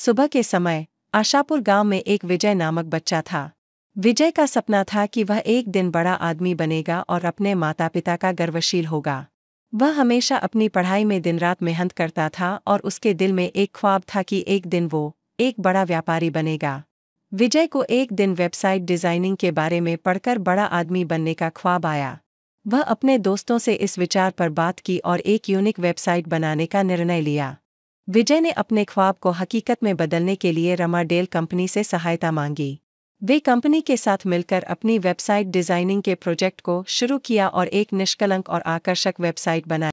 सुबह के समय आशापुर गांव में एक विजय नामक बच्चा था विजय का सपना था कि वह एक दिन बड़ा आदमी बनेगा और अपने माता पिता का गर्वशील होगा वह हमेशा अपनी पढ़ाई में दिन रात मेहनत करता था और उसके दिल में एक ख्वाब था कि एक दिन वो एक बड़ा व्यापारी बनेगा विजय को एक दिन वेबसाइट डिजाइनिंग के बारे में पढ़कर बड़ा आदमी बनने का ख्वाब आया वह अपने दोस्तों से इस विचार पर बात की और एक यूनिक वेबसाइट बनाने का निर्णय लिया विजय ने अपने ख्वाब को हकीकत में बदलने के लिए रमाडेल कंपनी से सहायता मांगी वे कंपनी के साथ मिलकर अपनी वेबसाइट डिजाइनिंग के प्रोजेक्ट को शुरू किया और एक निष्कलंक और आकर्षक वेबसाइट बनाई